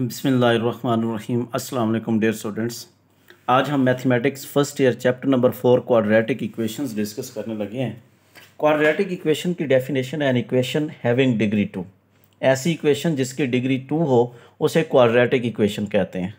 बसमीम अल्लाम dare students आज हम mathematics first year chapter number four quadratic equations discuss करने लगे हैं क्वाड्रेटिक इक्वेशन की definition an equation having degree two ऐसी इक्वेशन जिसकी डिग्री टू हो उसे क्वाड्रेटिक इक्वेशन कहते हैं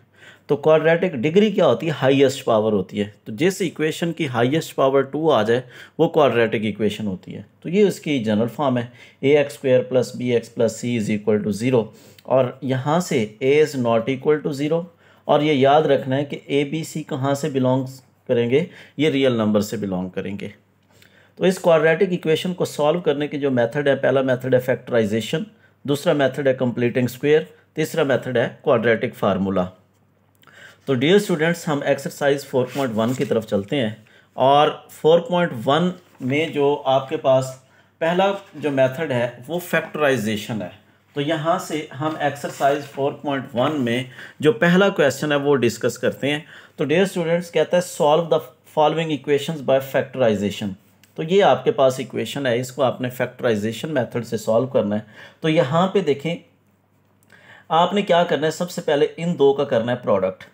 तो क्वाड्रेटिक डिग्री क्या होती है हाइएस्ट पावर होती है तो जिस इक्वेशन की हाइएस्ट पावर टू आ जाए वो क्वाड्रेटिक इक्वेशन होती है तो ये उसकी जनरल फॉर्म है A X square plus B x plus C is equal to zero और यहाँ से A is not equal to zero और ये याद रखना है कि ए बी सी कहाँ से बिलोंग करेंगे ये रियल नंबर से बिलोंग करेंगे तो इस क्वाड्रेटिक इक्वेशन को सॉल्व करने की जो मेथड है पहला मेथड है फैक्टराइजेशन दूसरा मेथड है कंप्लीटिंग स्क्वेयर तीसरा मेथड है क्वाड्रेटिक फार्मूला तो डियर स्टूडेंट्स हम एक्सरसाइज 4.1 की तरफ चलते हैं और 4.1 में जो आपके पास पहला जो मेथड है वो फैक्टराइजेशन है तो यहाँ से हम एक्सरसाइज 4.1 में जो पहला क्वेश्चन है वो डिस्कस करते हैं तो डेयर स्टूडेंट्स कहता है solve the following equations by factorisation तो ये आपके पास इक्वेशन है इसको आपने फैक्टराइजेशन मेथड से सॉल्व करना है तो यहाँ पे देखें आपने क्या करना है सबसे पहले इन दो का करना है product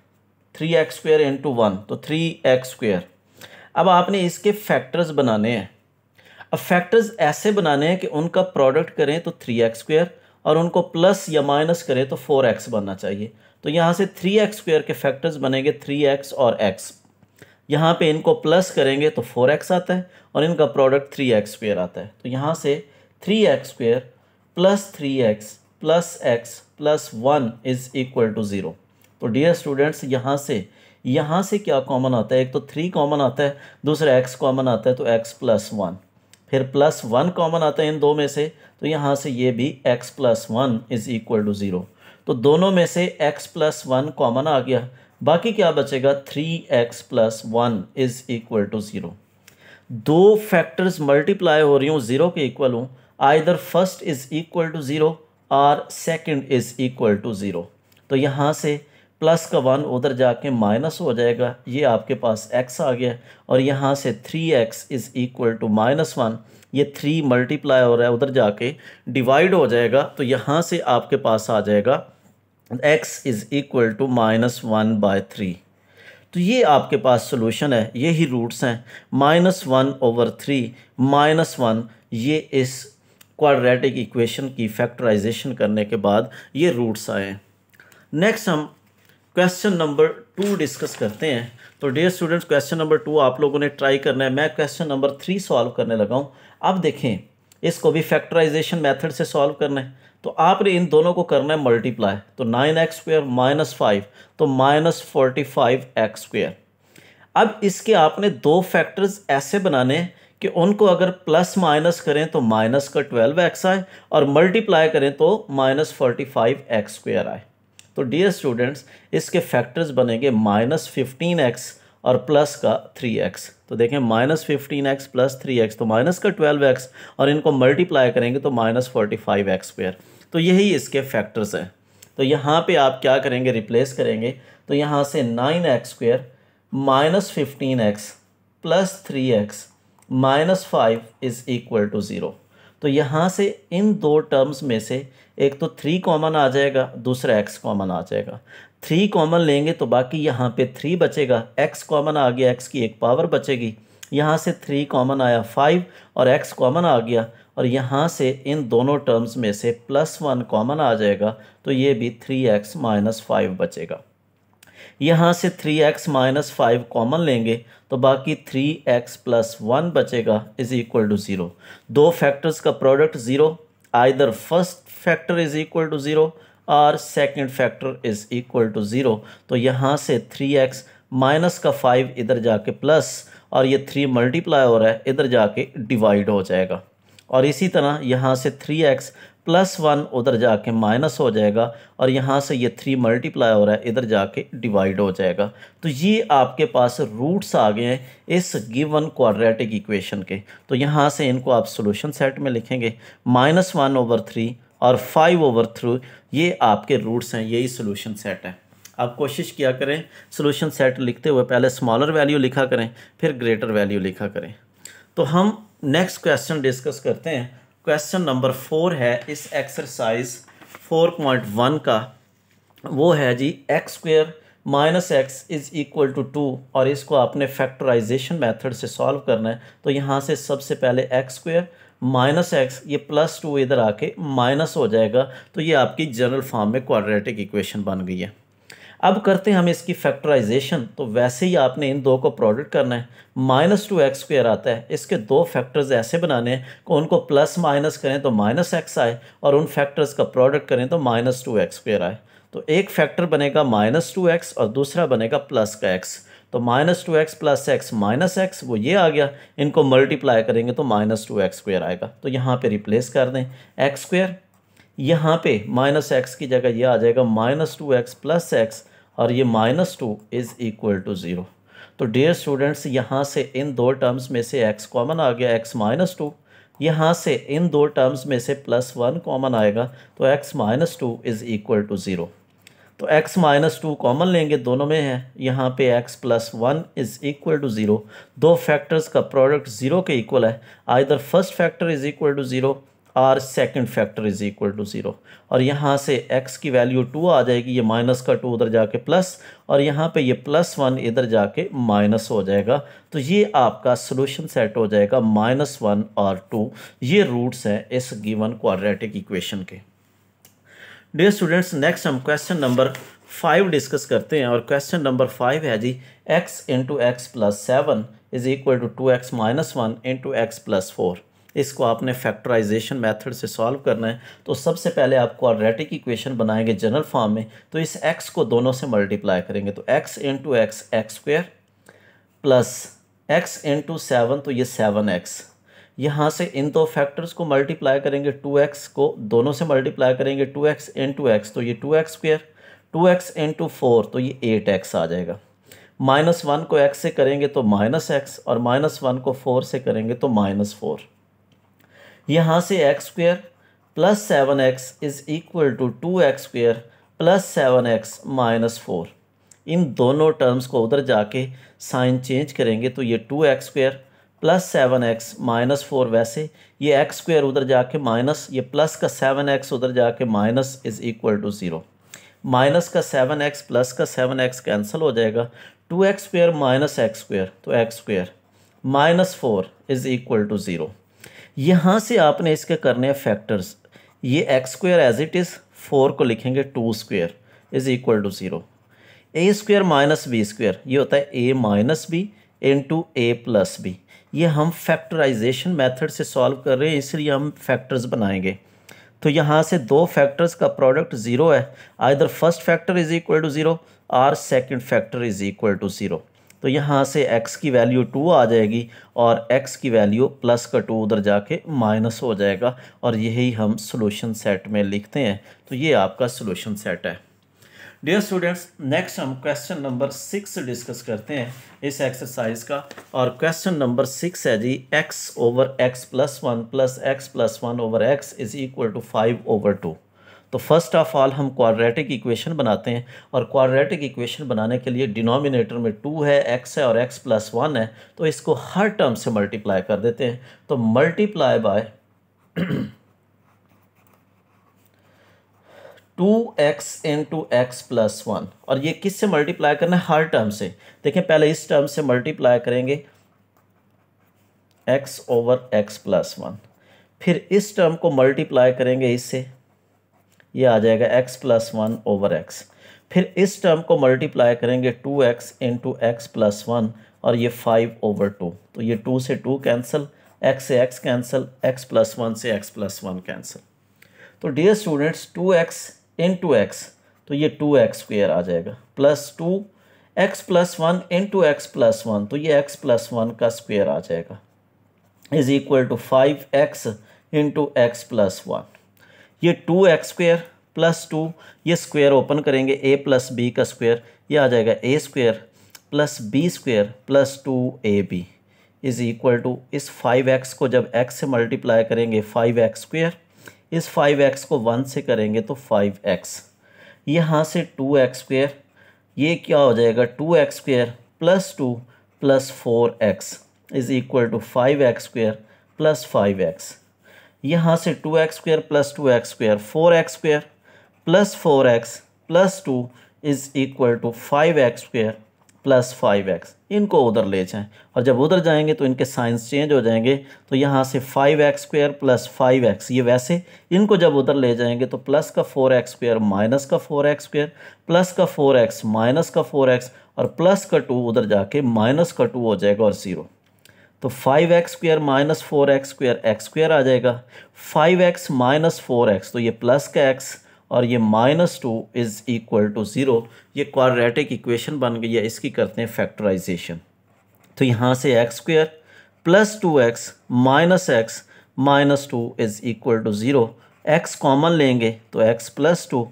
three x square into one तो थ्री एक्स स्क्र अब आपने इसके फैक्टर्स बनाने हैं अब फैक्टर्स ऐसे बनाने हैं कि उनका प्रोडक्ट करें तो थ्री एक्स स्क्र और उनको प्लस या माइनस करें तो फोर एक्स बनना चाहिए तो यहाँ से थ्री एक्स स्क्वेयर के फैक्टर्स बनेंगे थ्री एक्स और एक्स यहाँ पे इनको प्लस करेंगे तो फोर एक्स आता है और इनका प्रोडक्ट थ्री एक्स स्क्वेयर आता है तो यहाँ से three x square plus three X plus x plus one is equal to zero तो डियर स्टूडेंट्स यहाँ से यहाँ से क्या कॉमन आता है एक तो थ्री कॉमन आता है दूसरा एक्स कॉमन आता है तो एक्स प्लस वन फिर प्लस वन कॉमन आता है इन दो में से तो यहाँ से ये भी x plus one is equal to zero तो दोनों में से x प्लस वन कॉमन आ गया बाकी क्या बचेगा three X plus one is equal to zero दो फैक्टर्स मल्टीप्लाई हो रही हूँ ज़ीरो के इक्वल हूँ either first is equal to zero और second is equal to zero तो यहाँ से प्लस का वन उधर जाके माइनस हो जाएगा ये आपके पास एक्स आ गया और यहाँ से three X is equal to minus one ये थ्री मल्टीप्लाई हो रहा है उधर जाके डिवाइड हो जाएगा तो यहाँ से आपके पास आ जाएगा X is equal to minus one by three तो ये आपके पास सोल्यूशन है यही रूट्स हैं minus one over three minus one ये इस क्वाड्रेटिक इक्वेशन की फैक्टराइजेशन करने के बाद ये रूट्स आए नेक्स्ट हम क्वेश्चन नंबर टू डिस्कस करते हैं तो dear students question number two आप लोगों ने ट्राई करना है मैं क्वेश्चन नंबर थ्री सॉल्व करने लगा हूँ अब देखें इसको भी फैक्टराइजेशन मेथड से सॉल्व करना है तो आपने इन दोनों को करना है मल्टीप्लाई तो nine X square minus five तो minus forty five x square अब इसके आपने दो फैक्टर्स ऐसे बनाने हैं कि उनको अगर प्लस माइनस करें तो माइनस का ट्वेल्व एक्स आए और मल्टीप्लाई करें तो minus forty five x square आए तो डियर स्टूडेंट्स इसके फैक्टर्स बनेंगे माइनस फिफ्टीन एक्स और प्लस का थ्री एक्स तो देखें minus fifteen X plus three X तो माइनस का ट्वेल्व एक्स और इनको मल्टीप्लाई करेंगे तो minus forty five x square तो यही इसके फैक्टर्स हैं तो यहाँ पे आप क्या करेंगे रिप्लेस करेंगे तो यहाँ से nine X square minus fifteen X plus three x minus five is equal to zero तो यहाँ से इन दो टर्म्स में से एक तो थ्री कॉमन आ जाएगा दूसरा एक्स कॉमन आ जाएगा थ्री कॉमन लेंगे तो बाकी यहाँ पे थ्री बचेगा एक्स कॉमन आ गया एक्स की एक पावर बचेगी यहाँ से थ्री कॉमन आया फाइव और एक्स कॉमन आ गया और यहाँ से इन दोनों टर्म्स में से प्लस वन कॉमन आ जाएगा तो ये भी थ्री एक्स माइनस फाइव बचेगा यहाँ से three x minus five common लेंगे तो बाकी थ्री एक्स प्लस वन बचेगा इज़ इक्वल टू ज़ीरो दो फैक्टर्स का product zero either first factor is equal to zero और second factor is equal to zero तो यहाँ से थ्री एक्स माइनस का फाइव इधर जाके प्लस और ये थ्री मल्टीप्लाई हो रहा है इधर जाके डिवाइड हो जाएगा और इसी तरह यहाँ से थ्री एक्स प्लस वन उधर जाके माइनस हो जाएगा और यहाँ से ये थ्री मल्टीप्लाई हो रहा है इधर जाके डिवाइड हो जाएगा तो ये आपके पास रूट्स आ गए हैं इस गिवन क्वाड्रेटिक इक्वेशन के तो यहाँ से इनको आप सॉल्यूशन सेट में लिखेंगे माइनस वन ओवर थ्री और फाइव ओवर थ्रू ये आपके रूट्स हैं यही सोल्यूशन सेट है आप कोशिश किया करें सोल्यूशन सेट लिखते हुए पहले स्मॉलर वैल्यू लिखा करें फिर ग्रेटर वैल्यू लिखा करें तो हम नेक्स्ट क्वेश्चन डिस्कस करते हैं क्वेश्चन नंबर फोर है इस एक्सरसाइज फोर पॉइंट वन का वो है जी X square minus X is equal to two और इसको आपने फैक्टराइजेशन मेथड से सॉल्व करना है तो यहाँ से सबसे पहले एक्स स्क्वेयर माइनस एक्स ये प्लस टू इधर आके माइनस हो जाएगा तो ये आपकी जनरल फॉर्म में क्वाड्रेटिक इक्वेशन बन गई है अब करते हैं हम इसकी फैक्टराइजेशन तो वैसे ही आपने इन दो को प्रोडक्ट करना है माइनस टू एक्स स्क्र आता है इसके दो फैक्टर्स ऐसे बनाने हैं कि उनको प्लस माइनस करें तो माइनस एक्स आए और उन फैक्टर्स का प्रोडक्ट करें तो माइनस टू एक्स स्क्र आए तो एक फैक्टर बनेगा माइनस टू एक्स और दूसरा बनेगा प्लस का एक्स तो minus two x plus x minus X वो ये आ गया इनको मल्टीप्लाई करेंगे तो माइनस टू एक्स स्क्वेयर आएगा तो यहाँ पे रिप्लेस कर दें एक्स स्क्वेयर यहाँ पे माइनस एक्स की जगह ये आ जाएगा minus two x plus X और ये minus two is equal to zero तो डियर स्टूडेंट्स यहाँ से इन दो टर्म्स में से एक्स कॉमन आ गया एक्स माइनस टू यहाँ से इन दो टर्म्स में से प्लस वन कॉमन आएगा तो x minus two is equal to zero तो एक्स माइनस टू कॉमन लेंगे दोनों में है यहाँ पे x plus one is equal to zero दो फैक्टर्स का प्रोडक्ट ज़ीरो के इक्वल है either first factor is equal to zero or second factor is equal to zero और यहाँ से एक्स की वैल्यू टू आ जाएगी ये माइनस का टू उधर जाके प्लस और यहाँ पे ये प्लस वन इधर जाके माइनस हो जाएगा तो ये आपका सोल्यूशन सेट हो जाएगा माइनस वन और टू ये रूट्स हैं इस गिवन क्वाड्रेटिक इक्वेशन के डियर स्टूडेंट्स नेक्स्ट हम क्वेश्चन नंबर फाइव डिस्कस करते हैं और क्वेश्चन नंबर फाइव है जी x into x plus seven is equal to two x minus one into x plus four इसको आपने फैक्टराइजेशन मेथड से सॉल्व करना है तो सबसे पहले आप क्वाड्रेटिक इक्वेशन बनाएंगे जनरल फॉर्म में तो इस एक्स को दोनों से मल्टीप्लाई करेंगे तो x into x x square plus x into seven तो ये सेवन एक्स यहाँ से इन दो फैक्टर्स को मल्टीप्लाई करेंगे टू एक्स को दोनों से मल्टीप्लाई करेंगे टू एक्स इंटू एक्स तो ये two x square two x into four तो ये एट एक्स आ जाएगा माइनस वन को एक्स से करेंगे तो माइनस एक्स और माइनस वन को फोर से करेंगे तो माइनस फोर यहाँ से x square plus seven x is equal to two x square plus seven x minus four इन दोनों टर्म्स को उधर जाके साइन चेंज करेंगे तो ये two x square plus seven x minus four वैसे ये एक्स स्क्वेयर उधर जाके माइनस ये प्लस का सेवन एक्स उधर जाके minus is equal to zero minus का सेवन एक्स प्लस का सेवन एक्स कैंसिल हो जाएगा two x square minus x square तो x square minus four is equal to zero यहाँ से आपने इसके करने हैं फैक्टर्स ये x square as it is four को लिखेंगे two square is equal to zero a square minus b square ये होता है a minus b in to A plus b ये हम फैक्टराइजेशन मेथड से सॉल्व कर रहे हैं इसलिए हम फैक्टर्स बनाएंगे तो यहाँ से दो फैक्टर्स का प्रोडक्ट ज़ीरो है either first factor is equal to zero or second factor is equal to zero तो यहाँ से x की वैल्यू टू आ जाएगी और x की वैल्यू प्लस का टू उधर जाके माइनस हो जाएगा और यही हम सोल्यूशन सेट में लिखते हैं तो ये आपका सोल्यूशन सेट है डियर स्टूडेंट्स नेक्स्ट हम क्वेश्चन नंबर सिक्स डिस्कस करते हैं इस एक्सरसाइज का और क्वेश्चन नंबर सिक्स है जी x over x plus one plus x plus one over x is equal to five over two तो फर्स्ट ऑफ ऑल हम क्वाड्रेटिक इक्वेशन बनाते हैं और क्वाड्रेटिक इक्वेशन बनाने के लिए डिनोमिनेटर में टू है एक्स है और एक्स प्लस वन है तो इसको हर टर्म से मल्टीप्लाई कर देते हैं तो multiply by two x into x plus one और ये किस से मल्टीप्लाई करना है हर टर्म से देखें पहले इस टर्म से मल्टीप्लाई करेंगे x over x plus one फिर इस टर्म को मल्टीप्लाई करेंगे इससे ये आ जाएगा x plus one over x फिर इस टर्म को मल्टीप्लाई करेंगे two x into x plus one और ये फाइव ओवर टू तो ये टू से टू कैंसिल एक्स से x cancel x plus one से एक्स प्लस वन कैंसिल तो dear students two x into x तो ये टू एक्स स्क्वेयर आ जाएगा plus two x plus one into x plus one तो ये एक्स प्लस वन का स्क्वेयर आ जाएगा is equal to five x into x plus one ये two x square plus two ये स्क्वेयर ओपन करेंगे ए प्लस बी का square ये आ जाएगा a square plus b square plus two a b is equal to इस five x को जब एक्स से मल्टीप्लाई करेंगे फाइव एक्स स्क्वेयर इस फाइव एक्स को वन से करेंगे तो फाइव एक्स यहाँ से टू एक्स स्क्वेयर ये क्या हो जाएगा two x square plus two plus four x is equal to five x square plus five x यहाँ से two x square plus two x square four x square plus four x plus two is equal to five x square plus five x इनको उधर ले जाएं और जब उधर जाएंगे तो इनके साइंस चेंज हो जाएंगे तो यहाँ से five x square plus five x ये वैसे इनको जब उधर ले जाएंगे तो प्लस का फोर एक्स स्क्वेयर माइनस का फोर एक्स स्क्वेयर प्लस का फोर एक्स माइनस का फोर एक्स और प्लस का टू उधर जाके माइनस का टू हो जाएगा और ज़ीरो तो five x square minus four x square x square आ जाएगा five x minus four x तो ये प्लस का एक्स और ये minus two is equal to zero ये क्वाड्रेटिक इक्वेशन बन गई है इसकी करते हैं फैक्टराइजेशन तो यहाँ से x square plus two x minus x minus two is equal to zero x common लेंगे तो x plus two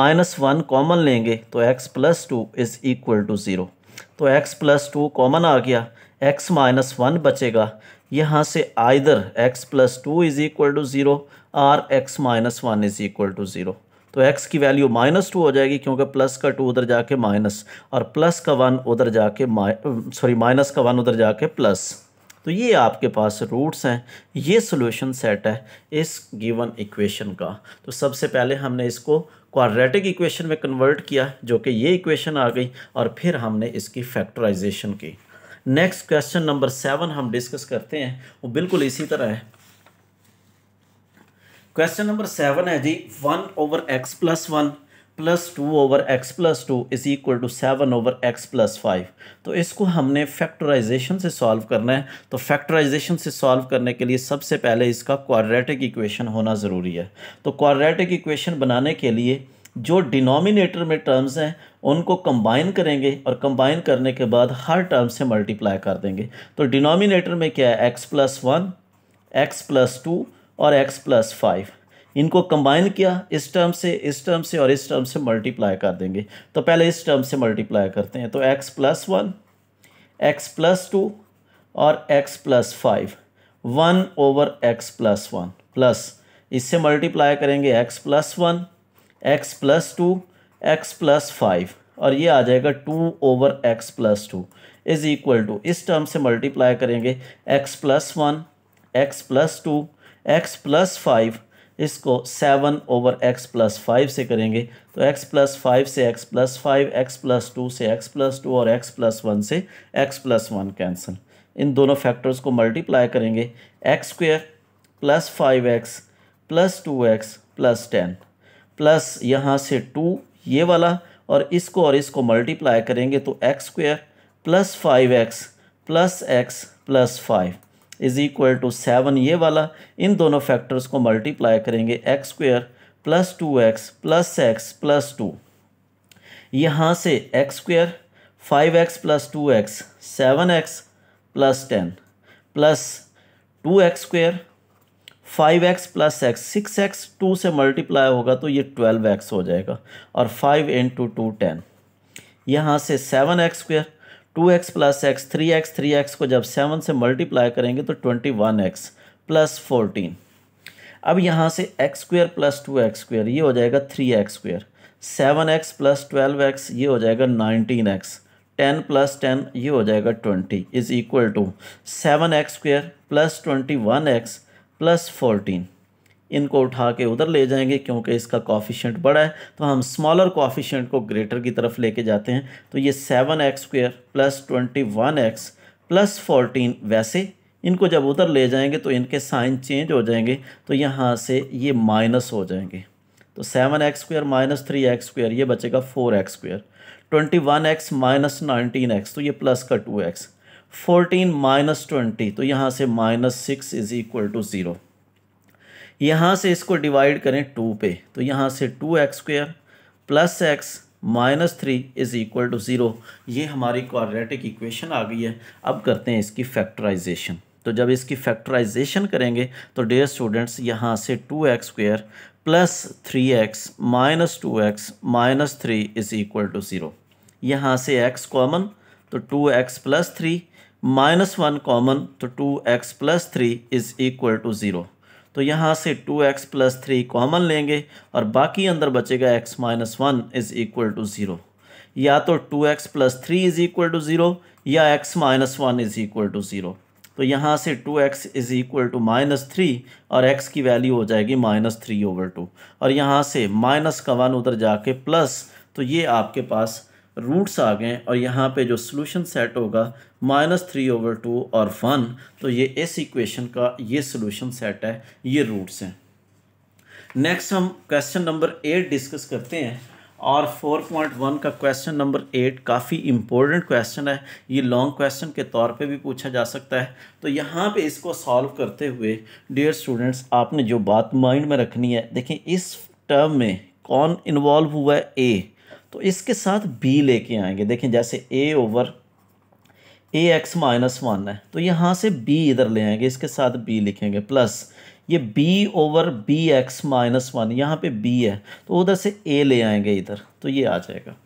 minus one common लेंगे तो x plus two is equal to zero तो एक्स प्लस टू कॉमन आ गया x minus one बचेगा यहाँ से either x plus two is equal to zero or x minus one is equal to zero तो x की value minus two हो जाएगी क्योंकि प्लस का टू उधर जाके माइनस और प्लस का वन उधर जाके सॉरी माइनस का वन उधर जाके प्लस तो ये आपके पास रूट्स हैं ये सोल्यूशन सेट है इस गिवन इक्वेशन का तो सबसे पहले हमने इसको क्वाड्रेटिक इक्वेशन में कन्वर्ट किया जो कि ये इक्वेशन आ गई और फिर हमने इसकी फैक्टराइजेशन की नेक्स्ट क्वेश्चन नंबर सेवन हम डिस्कस करते हैं वो बिल्कुल इसी तरह है क्वेश्चन नंबर सेवन है जी one over x plus one plus two over x plus two is equal to seven over x plus five तो इसको हमने फैक्टराइजेशन से सॉल्व करना है तो फैक्टराइजेशन से सॉल्व करने के लिए सबसे पहले इसका क्वाड्रेटिक इक्वेशन होना ज़रूरी है तो क्वाड्रेटिक इक्वेशन बनाने के लिए जो डिनोमिनेटर में टर्म्स हैं उनको कंबाइन करेंगे और कंबाइन करने के बाद हर टर्म से मल्टीप्लाई कर देंगे तो डिनोमिनेटर में क्या है x plus one x plus two और एक्स प्लस फाइव इनको कंबाइन किया इस टर्म से इस टर्म से और इस टर्म से मल्टीप्लाई कर देंगे तो पहले इस टर्म से मल्टीप्लाई करते हैं तो x plus one x plus two और x plus five one over x plus one plus इससे मल्टीप्लाई करेंगे x plus one x plus two x plus five और ये आ जाएगा two over x plus two is equal to इस term से multiply करेंगे x plus one x plus two x plus five इसको seven over x plus five से करेंगे तो एक्स प्लस फाइव से x plus five x plus two से x plus two और एक्स प्लस वन से एक्स प्लस वन कैंसिल इन दोनों फैक्टर्स को मल्टीप्लाई करेंगे x square plus five x plus two x plus ten plus यहाँ से टू ये वाला और इसको और इसको मल्टीप्लाई करेंगे तो x square plus five x plus x plus five is equal to seven ये वाला इन दोनों फैक्टर्स को मल्टीप्लाई करेंगे x square plus two x plus x plus two यहाँ से x square five x plus two x seven x plus ten plus two x square five x plus x six x two से multiply होगा तो ये twelve x हो जाएगा और five into two ten यहाँ से seven x square two x plus x three x three x को जब सेवन से मल्टीप्लाई करेंगे तो twenty one x plus fourteen अब यहाँ से x square plus two x square ये हो जाएगा three x square seven x plus twelve x ये हो जाएगा nineteen x ten plus ten ये हो जाएगा twenty is equal to seven x square plus twenty one x plus fourteen इनको उठा के उधर ले जाएंगे क्योंकि इसका कॉफिशेंट बड़ा है तो हम स्मॉलर कॉफिशेंट को ग्रेटर की तरफ लेके जाते हैं तो ये seven x square plus twenty one x plus fourteen वैसे इनको जब उधर ले जाएंगे तो इनके साइन चेंज हो जाएंगे तो यहाँ से ये माइनस हो जाएंगे तो seven x square minus three x square ये बचेगा four x square twenty one x minus nineteen x तो ये प्लस का two x fourteen minus twenty तो यहाँ से minus six is equal to zero यहाँ से इसको डिवाइड करें टू पे तो यहाँ से two x square plus x minus three is equal to zero ये हमारी क्वाड्रेटिक इक्वेशन आ गई है अब करते हैं इसकी फैक्टराइजेशन तो जब इसकी फैक्टराइजेशन करेंगे तो डेयर स्टूडेंट्स यहाँ से two x square plus three x minus two x minus three is equal to zero यहाँ से एक्स कॉमन तो two x plus three minus one common तो two x plus three is equal to zero तो यहाँ से two x plus three common लेंगे और बाकी अंदर बचेगा x minus one is equal to zero या तो two x plus three is equal to zero या x minus one is equal to zero तो यहाँ से two x is equal to minus three और एक्स की वैल्यू हो जाएगी माइनस थ्री ओवर टू और यहाँ से माइनस का वन उधर जाके प्लस तो ये आपके पास रूट्स आ गए और यहाँ पे जो सोल्यूशन सेट होगा माइनस थ्री ओवर टू और वन तो ये इस इक्वेशन का ये सोल्यूशन सेट है ये रूट्स हैं नेक्स्ट हम क्वेश्चन नंबर एट डिस्कस करते हैं और 4.1 का क्वेश्चन नंबर एट काफ़ी इम्पोर्टेंट क्वेश्चन है ये लॉन्ग क्वेश्चन के तौर पे भी पूछा जा सकता है तो यहाँ पे इसको सॉल्व करते हुए डियर स्टूडेंट्स आपने जो बात माइंड में रखनी है देखें इस टर्म में कौन इन्वॉल्व हुआ है ए तो इसके साथ बी लेके आएंगे देखें जैसे a over a x minus one है तो यहाँ से बी इधर ले आएंगे इसके साथ बी लिखेंगे प्लस ये b over b x minus one यहाँ पे बी है तो उधर से ए ले आएंगे इधर तो ये आ जाएगा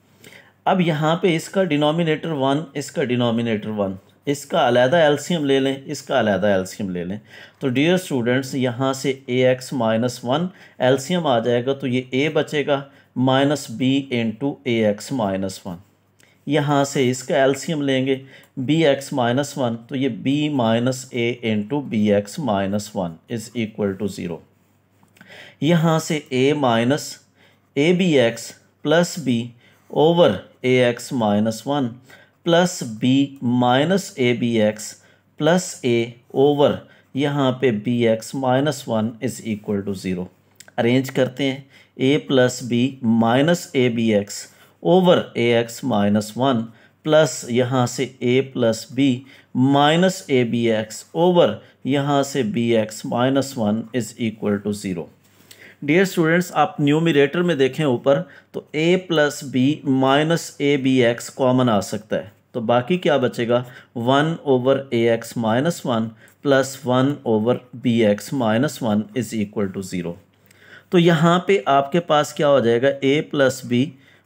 अब यहाँ पे इसका डिनोमिनेटर वन इसका डिनोमिनेटर वन इसका अलहदा एल्सीयम ले लें इसका अलहदा एल्सीम ले लें तो डियर स्टूडेंट्स यहाँ से a x minus one LCM आ जाएगा तो ये ए बचेगा minus b into a x minus one यहाँ से इसका एल्शियम लेंगे बी एक्स माइनस वन तो ये b minus a into b x minus one is equal to zero यहाँ से a minus a b x plus b over a x minus one plus b minus a b x plus a over यहाँ पे b x minus one is equal to zero arrange करते हैं a plus b minus a b x over a x minus one plus यहाँ से a plus b minus a b x over यहाँ से b x minus one is equal to zero dear students आप numerator में देखें ऊपर तो a plus b minus a b x common आ सकता है तो बाकी क्या बचेगा one over a x minus one plus one over b x minus one is equal to zero तो यहाँ पे आपके पास क्या हो जाएगा a plus b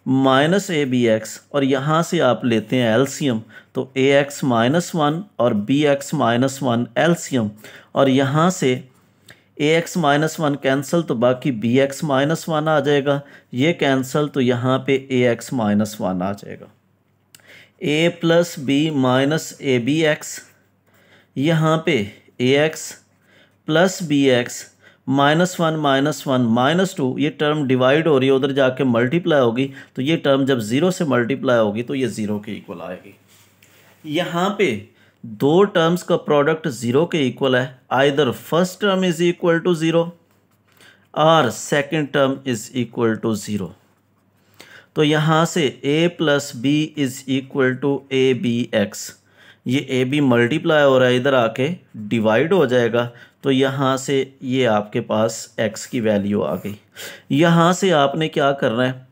minus a b x और यहाँ से आप लेते हैं एल्सीयम तो ए एक्स माइनस वन और b x minus one LCM और यहाँ से a x minus one cancel तो बाकी बी एक्स माइनस वन आ जाएगा ये कैंसिल तो यहाँ पे ए एक्स माइनस वन आ जाएगा a plus b minus a b x यहाँ पे a x plus B x minus one minus one minus two ये टर्म डिवाइड हो रही है उधर जाके मल्टीप्लाई होगी तो ये टर्म जब ज़ीरो से मल्टीप्लाई होगी तो ये ज़ीरो के इक्वल आएगी यहाँ पे दो टर्म्स का प्रोडक्ट ज़ीरो के इक्वल है either first term is equal to zero और second term is equal to zero तो यहाँ से a plus b is equal to a b x ये ए बी मल्टीप्लाई हो रहा है इधर आके डिवाइड हो जाएगा तो यहाँ से ये आपके पास x की वैल्यू आ गई यहाँ से आपने क्या करना है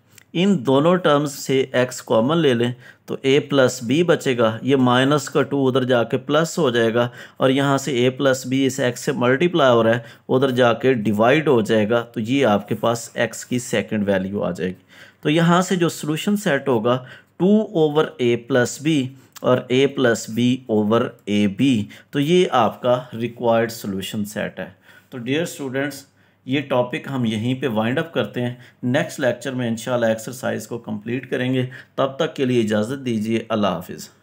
इन दोनों टर्म्स से x कॉमन ले लें तो a प्लस बी बचेगा ये माइनस का टू उधर जाके प्लस हो जाएगा और यहाँ से a प्लस बी इस x से मल्टीप्लाई हो रहा है उधर जाके डिवाइड हो जाएगा तो ये आपके पास x की सेकंड वैल्यू आ जाएगी तो यहाँ से जो सोल्यूशन सेट होगा two over a plus b और a plus b over a b तो ये आपका रिक्वायर्ड सोल्यूशन सेट है तो डियर स्टूडेंट्स ये टॉपिक हम यहीं पे वाइंड अप करते हैं नेक्स्ट लेक्चर में इंशाल्लाह एक्सरसाइज को कंप्लीट करेंगे तब तक के लिए इजाज़त दीजिए अल्लाह हाफिज़